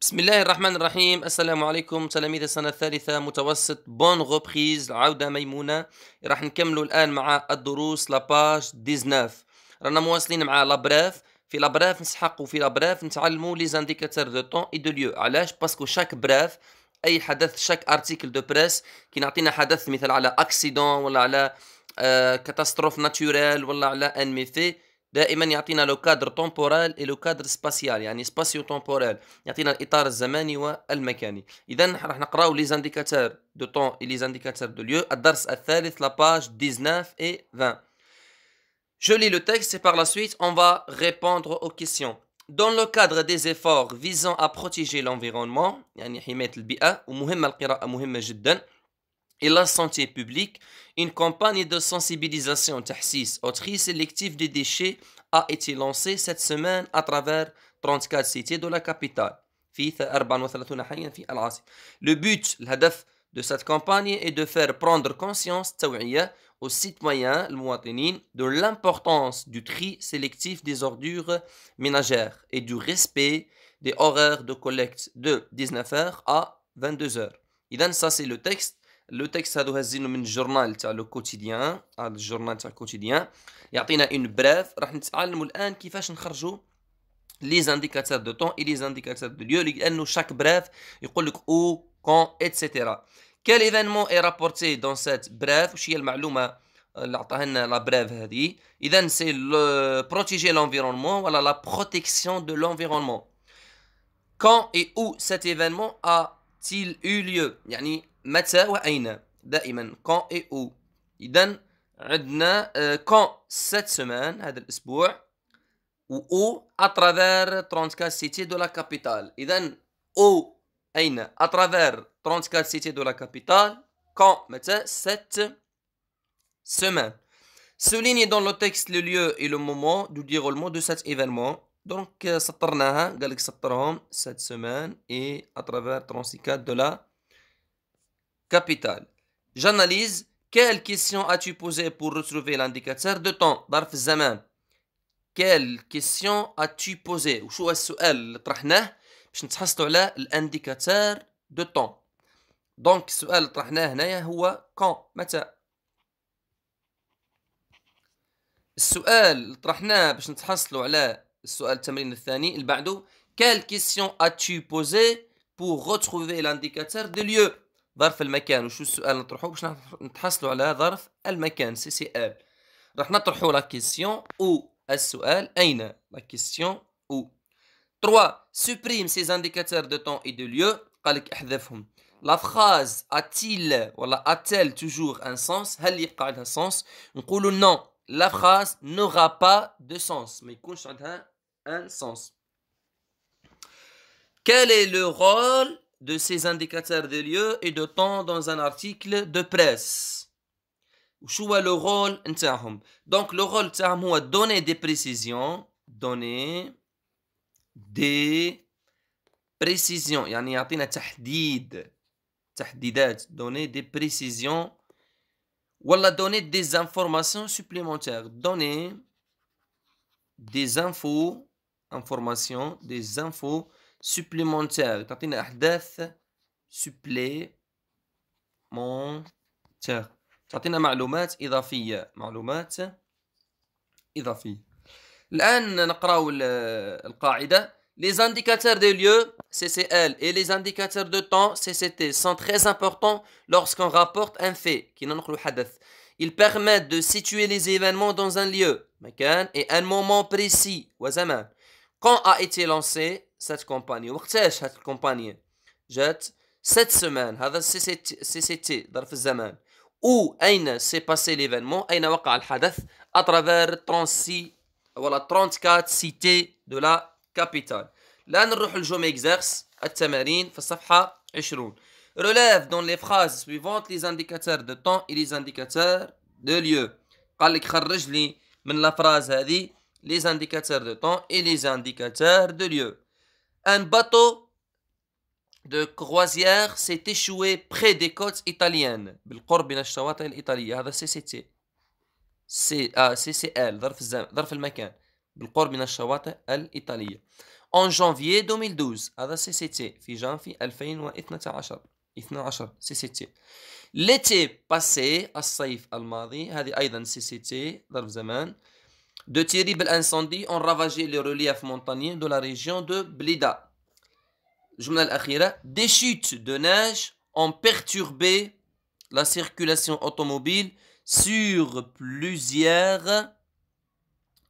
بسم الله الرحمن الرحيم السلام عليكم تلاميذ السنة الثالثة متوسط بون غوبريز العودة ميمونة راح نكملوا الآن مع الدروس لاباج 19 رانا مواصلين مع لابراف في لابراف نسحقوا في لابراف نتعلموا لي زانديكاتور دو طون اي دو ليو علاش باسكو شاك براف اي حدث شاك ارتيكل دو بريس كي نعطينا حدث مثل على اكسيدون ولا على كاتاستروف آه، ناتوريل ولا على ان ميفي D'ailleurs, il nous donne le cadre temporel et le cadre spatial, c'est-à-dire le cadre spatio-temporel. Il nous donne l'état de temps et le cadre nous allons lire les indicateurs de temps et les indicateurs de lieu à la 3 la page, 19 et 20. Je lis le texte et par la suite, on va répondre aux questions. Dans le cadre des efforts visant à protéger l'environnement, c'est-à-dire à protéger l'environnement, c'est-à-dire à protéger et la santé publique, une campagne de sensibilisation au tri sélectif des déchets a été lancée cette semaine à travers 34 cités de la capitale. Le but, de cette campagne est de faire prendre conscience aux citoyens de l'importance du tri sélectif des ordures ménagères et du respect des horaires de collecte de 19h à 22h. Et ça c'est le texte le texte a du hésiter. Le quotidien, ah, le journal, quotidien. une brève. bref. R'haent à apprendre l'an. Kifash les indicateurs de temps et les indicateurs de lieu. nous chaque bref. Il qu'le où, quand, etc. Quel événement est rapporté dans cette brève Chez euh, le la bref. Hadi. Idem, c'est le protéger l'environnement. Voilà la protection de l'environnement. Quand et où cet événement a-t-il eu lieu? Y'a ni متى وأين دائما كون اي او إذا عندنا كون سات سمان هذا الأسبوع و او اترافير 34 سيتي دو لا كابيتال اذا او اين اترافير 34 سيتي دو لا كابيتال كون متى سات سمان سوليني دون لو تيكست لو ليو اي لو مومون دو ديغولمون دو سات ايفينمون دونك سطرناها قالك سطرهم سات سمان اي اترافير 34 دو لا capital. J'analyse quelle question as-tu posée pour retrouver l'indicateur de temps, ظرف zaman. Quelle question as-tu posée وشو هو السؤال اللي طرحناه باش نتحصلوا على l'indicateur de temps. donc السؤال اللي طرحناه هنايا هو quand متى السؤال اللي طرحناه باش نتحصلوا على السؤال التمرين الثاني اللي بعده quelle question as-tu posée pour retrouver l'indicateur de lieu D'où vient le mot Quelle est la question Quelle est la question On va 3. Supprime ces indicateurs de temps et de lieu. Qu'est-ce qui les détruit La phrase a-t-elle toujours un sens elle ce qu'elle a un sens Non, la phrase n'aura pas de sens. Mais elle a un sens. Quel est le rôle de ces indicateurs de lieu et de temps dans un article de presse. Choua le rôle Donc le rôle de donner des précisions, donner des précisions, يعني يعطينا تحديد تحديدات donner des précisions Ou donner des informations supplémentaires, donner des infos, informations, des infos supplémentaire تعطينا أحداث supplémentaire تعطينا معلومات إضافية معلومات إضافية الآن نقراو القاعدة Les indicateurs de lieu CCL, et les indicateurs de temps, CCT, sont très importants lorsqu'on rapporte un fait, qui Ils permettent de situer les événements dans un lieu, et un moment précis, quand a été lancée cette compagnie lancée cette compagnie Cette semaine, temps. où s'est passé l'événement l'événement à travers 36, voilà, 34 cités de la capitale. Là, nous allons exerce à Tamarine, à la Relève dans les phrases suivantes les indicateurs de temps et les indicateurs de lieu. la phrase, les indicateurs de temps et les indicateurs de lieu. Un bateau de croisière s'est échoué près des côtes italiennes. En janvier 2012, l'été passé, à الماضي, هذه أيضا C'est سي de terribles incendies ont ravagé les reliefs montagneux de la région de Blida. Des chutes de neige ont perturbé la circulation automobile sur plusieurs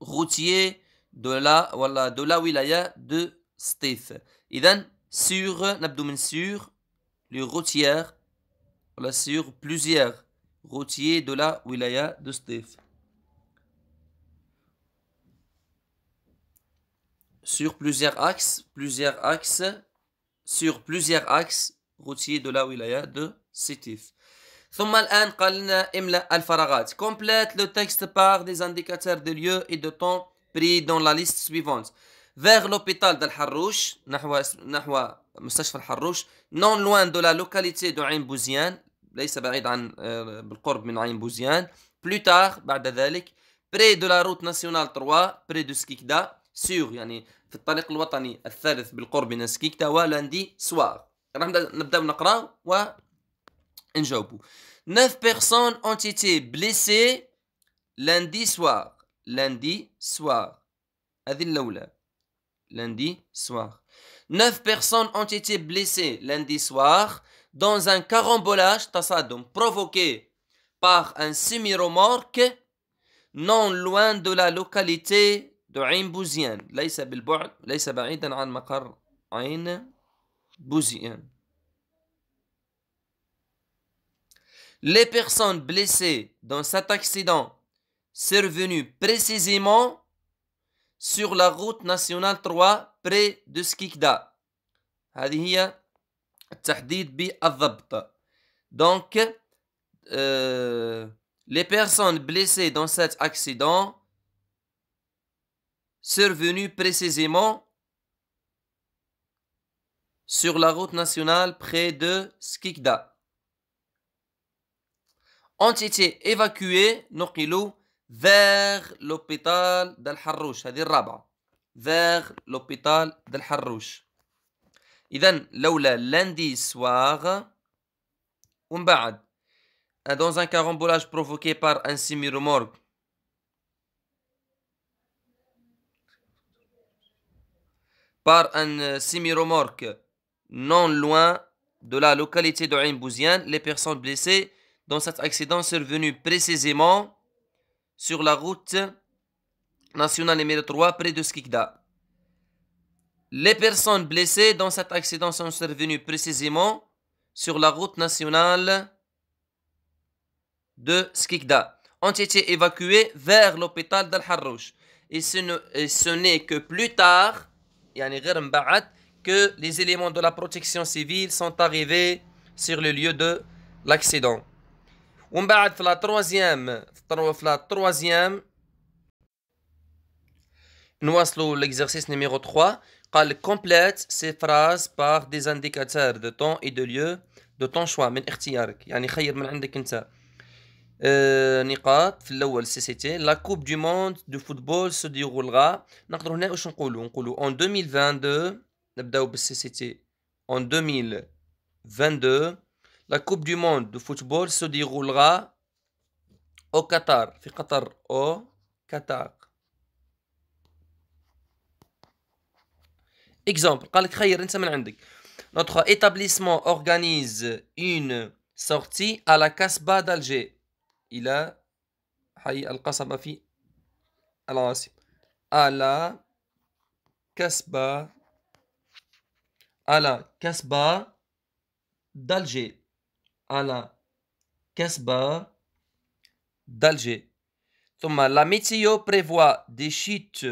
routiers de la, voilà, de la wilaya de Stef. Idan, sur, sur, les routiers sur plusieurs routiers de la wilaya de Stef. sur plusieurs axes, plusieurs axes, sur plusieurs axes routiers de la wilaya de Sétif. Complète le texte par des indicateurs de lieu et de temps pris dans la liste suivante. Vers l'hôpital d'Al-Harrouch, non loin de la localité de euh, plus tard, près de la route nationale 3, près de Skikda, سيغ يعني في الطريق 9 personnes ont été blessées lundi soir lundi soir lundi soir 9 personnes ont été blessées lundi soir dans un carambolage provoqué par un semi-remorque non loin de la localité les personnes blessées dans cet accident sont venues précisément sur la route nationale 3 près de Skikda. Donc euh, les personnes blessées dans cet accident venu précisément sur la route nationale près de Skikda ont été évacués Nokilou vers l'hôpital de harrouch à vers l'hôpital d'Al-Harrouch. إذا lundi soir, dans un carambolage provoqué par un semi-remorque par un euh, semi-remorque non loin de la localité de Les personnes blessées dans cet accident sont revenues précisément sur la route nationale numéro 3 près de Skikda. Les personnes blessées dans cet accident sont revenues précisément sur la route nationale de Skikda ont été évacuées vers l'hôpital dal harouj Et ce n'est que plus tard que les éléments de la protection civile sont arrivés sur le lieu de l'accident. la troisième, la troisième, nous l'exercice numéro 3. قال complète ces phrases par des indicateurs de temps et de lieu de ton choix من une نقاط في الاول سي سي تي لا كوب دو موند دو فوتبول se déroulera نقدروا هنا واش نقولوا نقولوا اون 2022 نبداو بالسي سي تي اون 2022 la coupe du monde de football se déroulera au Qatar في قطر او Qatar exemple قالك خير انت من عندك notre établissement organise une sortie à la Casbah d'Alger إلى حي القصبة في العاصمة على كسبة على kasba d'Alger Ala la Kasbah d'Alger. La météo prévoit des chutes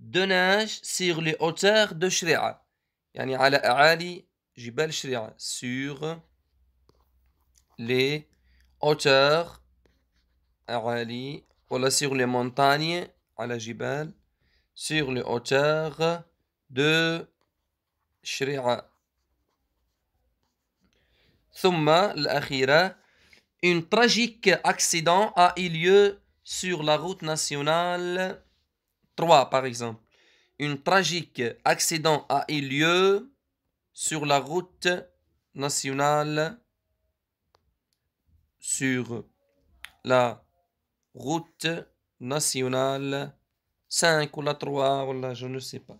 de neige sur les hauteurs de Shri'a. Yani ala la Jibal Shri'a. Sur les hauteurs أعالي voilà sur les montagnes à la gibel, sur les hauteurs de Shri'a. la l'akhira, une tragique accident a eu lieu sur la route nationale 3 par exemple une tragique accident a eu lieu sur la route nationale sur la route nationale 5 ولا 3 ولا je ne sais pas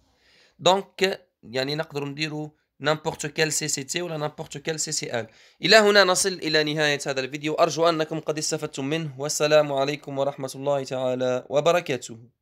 donc يعني نقدر نديرو سي سي تي ولا سي سي ال إلى هنا نصل إلى نهاية هذا الفيديو أرجو أنكم قد استفدتم منه والسلام عليكم ورحمة الله تعالى وبركاته